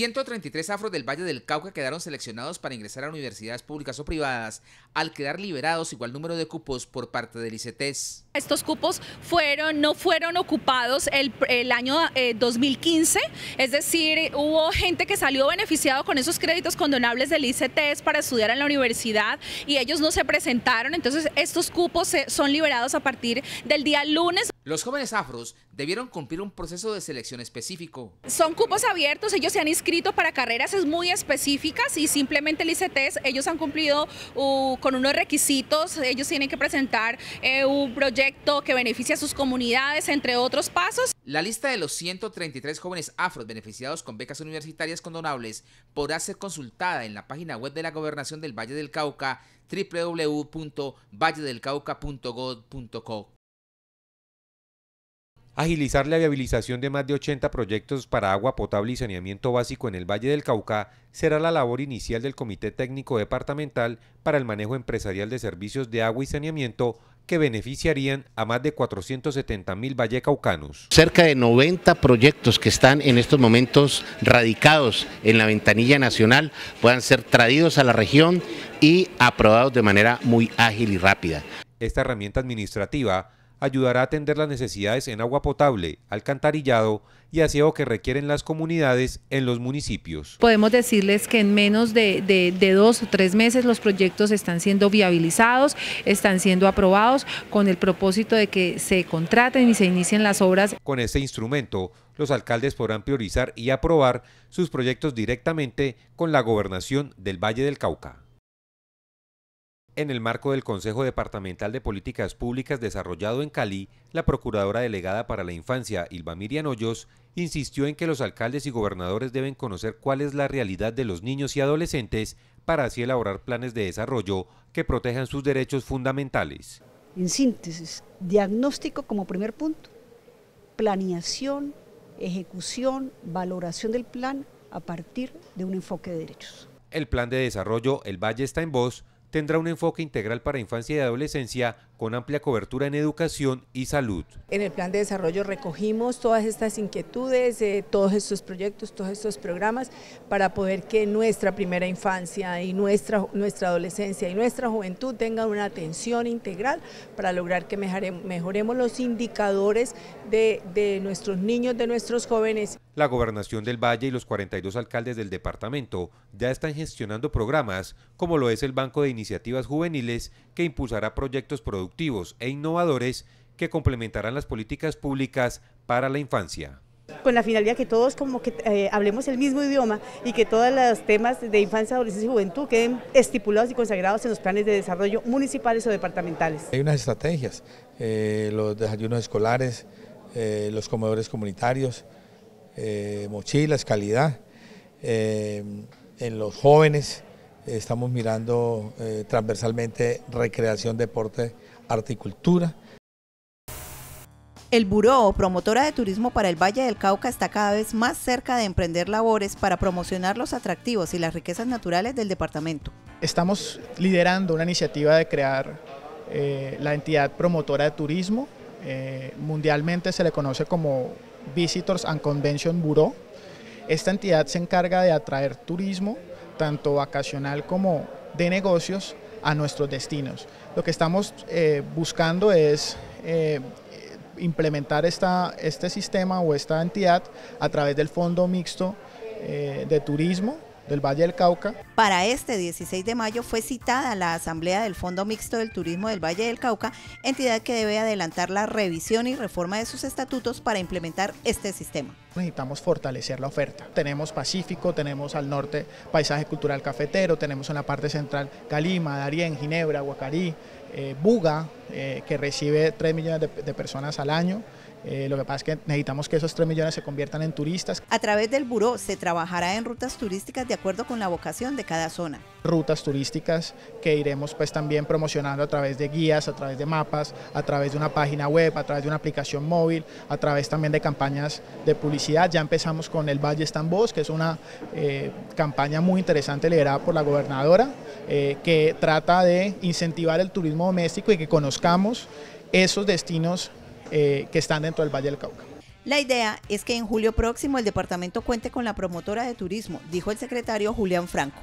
133 afros del Valle del Cauca quedaron seleccionados para ingresar a universidades públicas o privadas, al quedar liberados igual número de cupos por parte del ICETES. Estos cupos fueron, no fueron ocupados el, año 2015, eh, es decir, hubo gente que salió beneficiado con esos créditos condonables del ICTS para estudiar en la universidad y ellos no se presentaron, entonces estos cupos son liberados a partir del día lunes. Los jóvenes afros debieron cumplir un proceso de selección específico. Son cupos abiertos, ellos se han inscrito para carreras muy específicas y simplemente el ICTS, ellos han cumplido uh, con unos requisitos, ellos tienen que presentar eh, un proyecto que beneficia a sus comunidades, entre otros pasos. La lista de los 133 jóvenes afros beneficiados con becas universitarias condonables podrá ser consultada en la página web de la Gobernación del Valle del Cauca, www.valledelcauca.gov.co. Agilizar la viabilización de más de 80 proyectos para agua potable y saneamiento básico en el Valle del Cauca será la labor inicial del Comité Técnico Departamental para el Manejo Empresarial de Servicios de Agua y Saneamiento, que beneficiarían a más de 470 mil vallecaucanos. Cerca de 90 proyectos que están en estos momentos radicados en la ventanilla nacional puedan ser traídos a la región y aprobados de manera muy ágil y rápida. Esta herramienta administrativa ayudará a atender las necesidades en agua potable, alcantarillado y aseo que requieren las comunidades en los municipios. Podemos decirles que en menos de, de, dos o tres meses los proyectos están siendo viabilizados, están siendo aprobados con el propósito de que se contraten y se inicien las obras. Con este instrumento, los alcaldes podrán priorizar y aprobar sus proyectos directamente con la gobernación del Valle del Cauca. En el marco del Consejo Departamental de Políticas Públicas desarrollado en Cali, la Procuradora Delegada para la Infancia, Ilva Miriam Hoyos, insistió en que los alcaldes y gobernadores deben conocer cuál es la realidad de los niños y adolescentes para así elaborar planes de desarrollo que protejan sus derechos fundamentales. En síntesis, diagnóstico como primer punto, planeación, ejecución, valoración del plan a partir de un enfoque de derechos. El plan de desarrollo El Valle está en voz tendrá un enfoque integral para infancia y adolescencia con amplia cobertura en educación y salud. En el plan de desarrollo recogimos todas estas inquietudes, eh, todos estos proyectos, todos estos programas para poder que nuestra primera infancia y nuestra, nuestra adolescencia y nuestra juventud tengan una atención integral para lograr que mejoremos, los indicadores de, nuestros niños, de nuestros jóvenes. La gobernación del Valle y los 42 alcaldes del departamento ya están gestionando programas como lo es el Banco de iniciativas juveniles que impulsará proyectos productivos e innovadores que complementarán las políticas públicas para la infancia con la finalidad que todos como que eh, hablemos el mismo idioma y que todos los temas de infancia, adolescencia y juventud queden estipulados y consagrados en los planes de desarrollo municipales o departamentales. Hay unas estrategias, eh, los desayunos escolares, eh, los comedores comunitarios, mochilas, calidad, en los jóvenes, Estamos mirando eh, transversalmente recreación, deporte, articultura. El Buró, promotora de turismo para el Valle del Cauca, está cada vez más cerca de emprender labores para promocionar los atractivos y las riquezas naturales del departamento. Estamos liderando una iniciativa de crear eh, la entidad promotora de turismo. Eh, mundialmente se le conoce como Visitors and Convention Bureau. Esta entidad se encarga de atraer turismo tanto vacacional como de negocios, a nuestros destinos. Lo que estamos eh, buscando es eh, implementar este sistema o esta entidad a través del Fondo Mixto eh, de Turismo del Valle del Cauca. Para este 16 de mayo fue citada la Asamblea del Fondo Mixto del Turismo del Valle del Cauca, entidad que debe adelantar la revisión y reforma de sus estatutos para implementar este sistema. Necesitamos fortalecer la oferta. Tenemos Pacífico, tenemos al norte paisaje cultural cafetero, tenemos en la parte central Calima, Darién, Ginebra, Guacarí, eh, Buga, eh, que recibe 3 millones de personas al año. Eh, lo que pasa es que necesitamos que esos 3 millones se conviertan en turistas. A través del buró se trabajará en rutas turísticas de acuerdo con la vocación de cada zona. Rutas turísticas que iremos pues también promocionando a través de guías, a través de mapas, a través de una página web, a través de una aplicación móvil, a través también de campañas de publicidad. Ya empezamos con el Valle Estambos, que es una eh, campaña muy interesante liderada por la gobernadora, eh, que trata de incentivar el turismo doméstico y que conozcamos esos destinos eh, que están dentro del Valle del Cauca. La idea es que en julio próximo el departamento cuente con la promotora de turismo, dijo el secretario Julián Franco.